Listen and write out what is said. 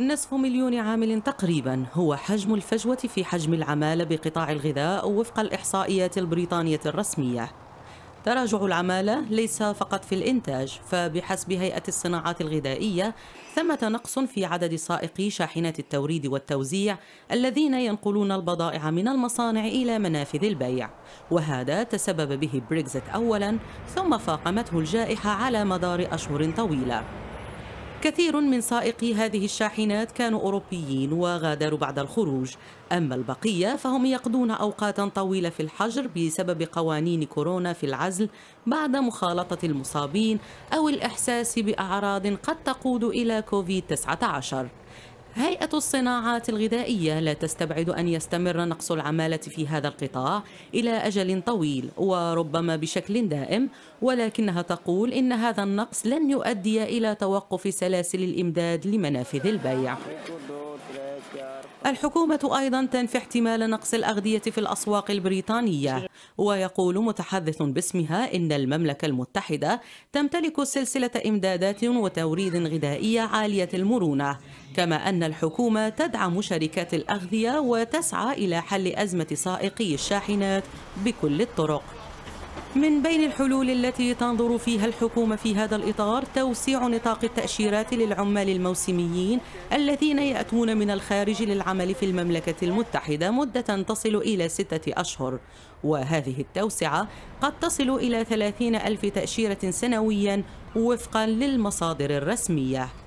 نصف مليون عامل تقريبا هو حجم الفجوة في حجم العمالة بقطاع الغذاء وفق الإحصائيات البريطانية الرسمية تراجع العمالة ليس فقط في الإنتاج فبحسب هيئة الصناعات الغذائية ثمة نقص في عدد سائقي شاحنات التوريد والتوزيع الذين ينقلون البضائع من المصانع إلى منافذ البيع وهذا تسبب به بريكزت أولا ثم فاقمته الجائحة على مدار أشهر طويلة كثير من سائقي هذه الشاحنات كانوا أوروبيين وغادروا بعد الخروج أما البقية فهم يقضون أوقاتا طويلة في الحجر بسبب قوانين كورونا في العزل بعد مخالطة المصابين أو الإحساس بأعراض قد تقود إلى كوفيد-19 هيئة الصناعات الغذائية لا تستبعد أن يستمر نقص العمالة في هذا القطاع إلى أجل طويل وربما بشكل دائم ولكنها تقول إن هذا النقص لن يؤدي إلى توقف سلاسل الإمداد لمنافذ البيع الحكومة أيضا تنفي احتمال نقص الأغذية في الأسواق البريطانية ويقول متحدث باسمها إن المملكة المتحدة تمتلك سلسلة إمدادات وتوريد غذائية عالية المرونة كما أن الحكومة تدعم شركات الأغذية وتسعى إلى حل أزمة سائقي الشاحنات بكل الطرق من بين الحلول التي تنظر فيها الحكومة في هذا الإطار توسيع نطاق التأشيرات للعمال الموسميين الذين يأتون من الخارج للعمل في المملكة المتحدة مدة تصل إلى ستة أشهر وهذه التوسعة قد تصل إلى 30 ألف تأشيرة سنويا وفقا للمصادر الرسمية